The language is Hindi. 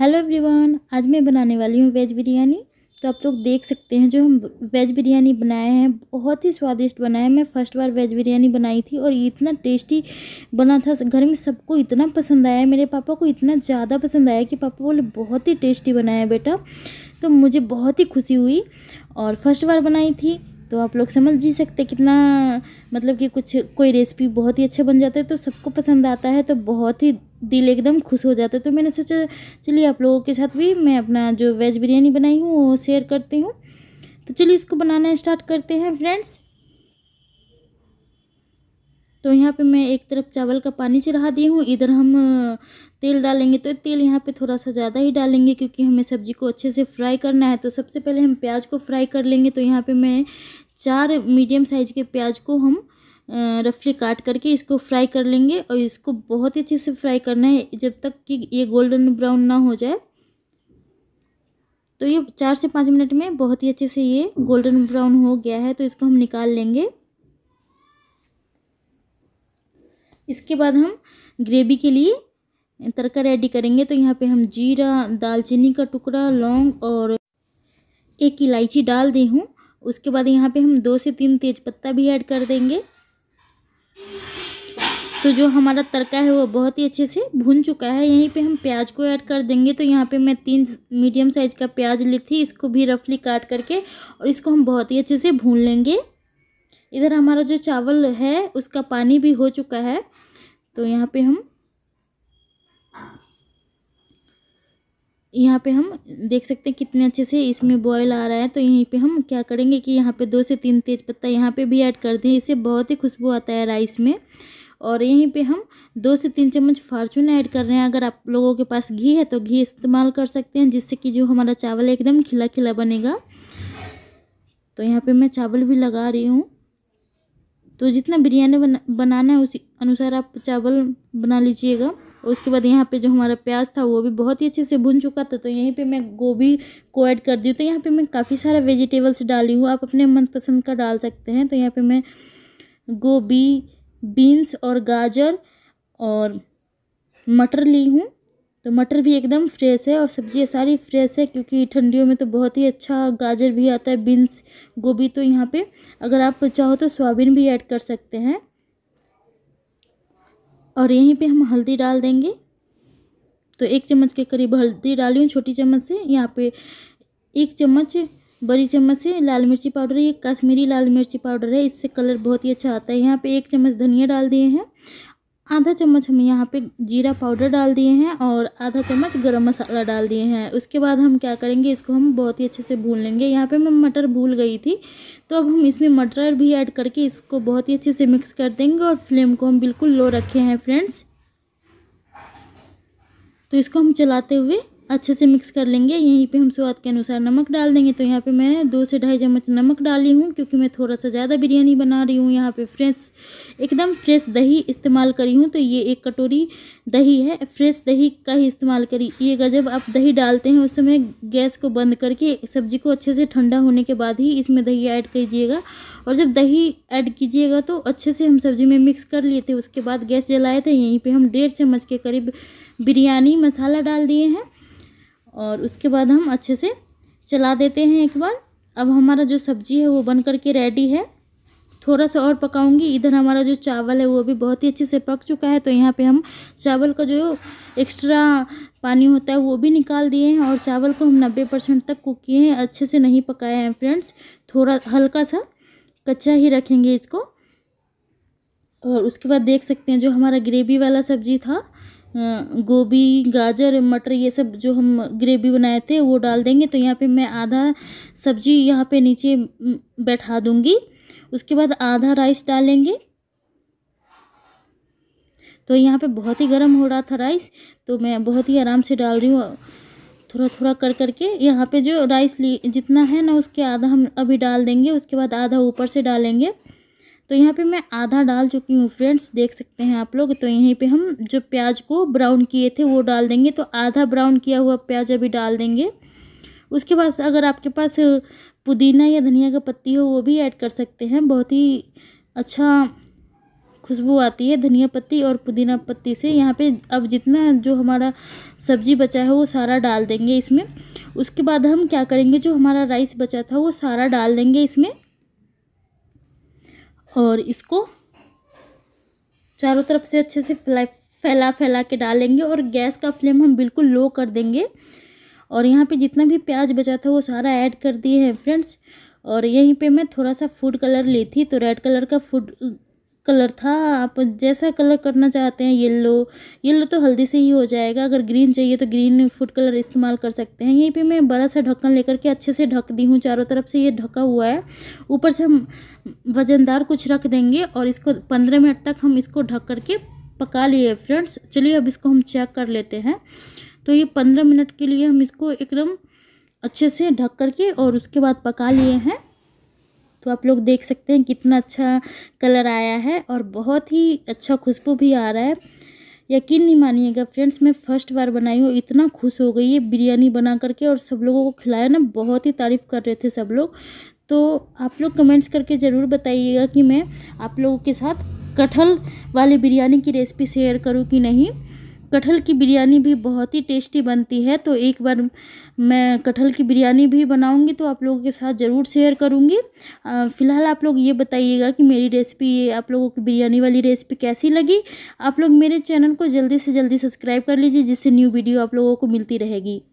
हेलो एवरीवन आज मैं बनाने वाली हूँ वेज बिरयानी तो आप लोग देख सकते हैं जो हम वेज बिरयानी बनाए हैं बहुत ही स्वादिष्ट बनाए हैं मैं फ़र्स्ट बार वेज बिरयानी बनाई थी और इतना टेस्टी बना था घर में सबको इतना पसंद आया मेरे पापा को इतना ज़्यादा पसंद आया कि पापा बोले बहुत ही टेस्टी बनाया बेटा तो मुझे बहुत ही खुशी हुई और फर्स्ट बार बनाई थी तो आप लोग समझ ही सकते कितना मतलब कि कुछ कोई रेसिपी बहुत ही अच्छा बन जाता है तो सबको पसंद आता है तो बहुत ही दिल एकदम खुश हो जाता है तो मैंने सोचा चलिए आप लोगों के साथ भी मैं अपना जो वेज बिरयानी बनाई हूँ वो शेयर करती हूँ तो चलिए इसको बनाना स्टार्ट करते हैं फ्रेंड्स तो यहाँ पे मैं एक तरफ चावल का पानी चढ़ा दी हूँ इधर हम तेल डालेंगे तो तेल यहाँ पे थोड़ा सा ज़्यादा ही डालेंगे क्योंकि हमें सब्ज़ी को अच्छे से फ्राई करना है तो सबसे पहले हम प्याज को फ्राई कर लेंगे तो यहाँ पे मैं चार मीडियम साइज के प्याज को हम रफली काट करके इसको फ्राई कर लेंगे और इसको बहुत ही अच्छे से फ्राई करना है जब तक कि ये गोल्डन ब्राउन ना हो जाए तो ये चार से पाँच मिनट में बहुत ही अच्छे से ये गोल्डन ब्राउन हो गया है तो इसको हम निकाल लेंगे इसके बाद हम ग्रेवी के लिए तड़का रेडी करेंगे तो यहाँ पे हम जीरा दालचीनी का टुकड़ा लौंग और एक इलायची डाल दी हूँ उसके बाद यहाँ पे हम दो से तीन तेज़पत्ता भी ऐड कर देंगे तो जो हमारा तड़का है वो बहुत ही अच्छे से भुन चुका है यहीं पे हम प्याज को ऐड कर देंगे तो यहाँ पे मैं तीन मीडियम साइज़ का प्याज ली थी इसको भी रफली काट करके और इसको हम बहुत ही अच्छे से भून लेंगे इधर हमारा जो चावल है उसका पानी भी हो चुका है तो यहाँ पे हम यहाँ पे हम देख सकते हैं कितने अच्छे से इसमें बॉयल आ रहा है तो यहीं पे हम क्या करेंगे कि यहाँ पे दो से तीन तेज पत्ता यहाँ पे भी ऐड कर दें इससे बहुत ही खुशबू आता है राइस में और यहीं पे हम दो से तीन चम्मच फार्चून ऐड कर रहे हैं अगर आप लोगों के पास घी है तो घी इस्तेमाल कर सकते हैं जिससे कि जो हमारा चावल एकदम खिला खिला बनेगा तो यहाँ पर मैं चावल भी लगा रही हूँ तो जितना बिरयानी बना बनाना है उसी अनुसार आप चावल बना लीजिएगा उसके बाद यहाँ पे जो हमारा प्याज था वो भी बहुत ही अच्छे से भुन चुका था तो यहीं पे मैं गोभी को ऐड कर दी तो यहाँ पे मैं काफ़ी सारा वेजिटेबल्स डाली हूँ आप अपने मनपसंद का डाल सकते हैं तो यहाँ पे मैं गोभी बीन्स और गाजर और मटर ली हूँ तो मटर भी एकदम फ्रेश है और सब्जियाँ सारी फ्रेश है क्योंकि ठंडियों में तो बहुत ही अच्छा गाजर भी आता है बीन्स गोभी तो यहाँ पर अगर आप चाहो तो सोयाबीन भी ऐड कर सकते हैं और यहीं पे हम हल्दी डाल देंगे तो एक चम्मच के करीब हल्दी डाली हूँ छोटी चम्मच से यहाँ पे एक चम्मच बड़ी चम्मच से लाल मिर्ची पाउडर ये कश्मीरी लाल मिर्ची पाउडर है इससे कलर बहुत ही अच्छा आता है यहाँ पे एक चम्मच धनिया डाल दिए हैं आधा चम्मच हम यहाँ पे जीरा पाउडर डाल दिए हैं और आधा चम्मच गरम मसाला डाल दिए हैं उसके बाद हम क्या करेंगे इसको हम बहुत ही अच्छे से भून लेंगे यहाँ पे मैं मटर भूल गई थी तो अब हम इसमें मटर भी ऐड करके इसको बहुत ही अच्छे से मिक्स कर देंगे और फ्लेम को हम बिल्कुल लो रखे हैं फ्रेंड्स तो इसको हम चलाते हुए अच्छे से मिक्स कर लेंगे यहीं पे हम स्वाद के अनुसार नमक डाल देंगे तो यहाँ पे मैं दो से ढाई चम्मच नमक डाली हूँ क्योंकि मैं थोड़ा सा ज़्यादा बिरयानी बना रही हूँ यहाँ पे फ्रेश एकदम फ्रेश दही इस्तेमाल करी हूँ तो ये एक कटोरी दही है फ्रेश दही का ही इस्तेमाल करी ये जब आप दही डालते हैं उस समय गैस को बंद करके सब्ज़ी को अच्छे से ठंडा होने के बाद ही इसमें दही ऐड कीजिएगा और जब दही ऐड कीजिएगा तो अच्छे से हम सब्ज़ी में मिक्स कर लिए थे उसके बाद गैस जलाए थे यहीं पर हम डेढ़ चम्मच के करीब बिरयानी मसाला डाल दिए हैं और उसके बाद हम अच्छे से चला देते हैं एक बार अब हमारा जो सब्ज़ी है वो बन कर के रेडी है थोड़ा सा और पकाऊंगी इधर हमारा जो चावल है वो भी बहुत ही अच्छे से पक चुका है तो यहाँ पे हम चावल का जो एक्स्ट्रा पानी होता है वो भी निकाल दिए हैं और चावल को हम नब्बे परसेंट तक कुक किए हैं अच्छे से नहीं पकाए हैं फ्रेंड्स थोड़ा हल्का सा कच्चा ही रखेंगे इसको और उसके बाद देख सकते हैं जो हमारा ग्रेवी वाला सब्जी था गोभी गाजर मटर ये सब जो हम ग्रेवी बनाए थे वो डाल देंगे तो यहाँ पे मैं आधा सब्जी यहाँ पे नीचे बैठा दूँगी उसके बाद आधा राइस डालेंगे तो यहाँ पे बहुत ही गर्म हो रहा था राइस तो मैं बहुत ही आराम से डाल रही हूँ थोड़ा थोड़ा कर करके यहाँ पे जो राइस ली जितना है ना उसके आधा हम अभी डाल देंगे उसके बाद आधा ऊपर से डालेंगे तो यहाँ पे मैं आधा डाल चुकी हूँ फ्रेंड्स देख सकते हैं आप लोग तो यहीं पे हम जो प्याज को ब्राउन किए थे वो डाल देंगे तो आधा ब्राउन किया हुआ प्याज अभी डाल देंगे उसके बाद अगर आपके पास पुदीना या धनिया का पत्ती हो वो भी ऐड कर सकते हैं बहुत ही अच्छा खुशबू आती है धनिया पत्ती और पुदीना पत्ती से यहाँ पे अब जितना जो हमारा सब्जी बचा है वो सारा डाल देंगे इसमें उसके बाद हम क्या करेंगे जो हमारा राइस बचा था वो सारा डाल देंगे इसमें और इसको चारों तरफ से अच्छे से फैला फैला के डालेंगे और गैस का फ्लेम हम बिल्कुल लो कर देंगे और यहाँ पे जितना भी प्याज बचा था वो सारा ऐड कर दिए हैं फ्रेंड्स और यहीं पे मैं थोड़ा सा फूड कलर ली थी तो रेड कलर का फूड कलर था आप जैसा कलर करना चाहते हैं येलो येलो तो हल्दी से ही हो जाएगा अगर ग्रीन चाहिए तो ग्रीन फूड कलर इस्तेमाल कर सकते हैं यहीं पे मैं बड़ा सा ढक्कन लेकर के अच्छे से ढक दी हूँ चारों तरफ से ये ढका हुआ है ऊपर से हम वज़नदार कुछ रख देंगे और इसको पंद्रह मिनट तक हम इसको ढक करके पका लिए फ्रेंड्स चलिए अब इसको हम चेक कर लेते हैं तो ये पंद्रह मिनट के लिए हम इसको एकदम अच्छे से ढक करके और उसके बाद पका लिए हैं तो आप लोग देख सकते हैं कितना अच्छा कलर आया है और बहुत ही अच्छा खुशबू भी आ रहा है यकीन नहीं मानिएगा फ्रेंड्स मैं फ़र्स्ट बार बनाई हूँ इतना खुश हो गई है बिरयानी बना करके और सब लोगों को खिलाया ना बहुत ही तारीफ़ कर रहे थे सब लोग तो आप लोग कमेंट्स करके ज़रूर बताइएगा कि मैं आप लोगों के साथ कटहल वाली बिरयानी की रेसिपी शेयर करूँ कि नहीं कटहल की बिरयानी भी बहुत ही टेस्टी बनती है तो एक बार मैं कटहल की बिरयानी भी बनाऊंगी तो आप लोगों के साथ ज़रूर शेयर करूंगी फ़िलहाल आप लोग ये बताइएगा कि मेरी रेसिपी ये आप लोगों की बिरयानी वाली रेसिपी कैसी लगी आप लोग मेरे चैनल को जल्दी से जल्दी सब्सक्राइब कर लीजिए जिससे न्यू वीडियो आप लोगों को मिलती रहेगी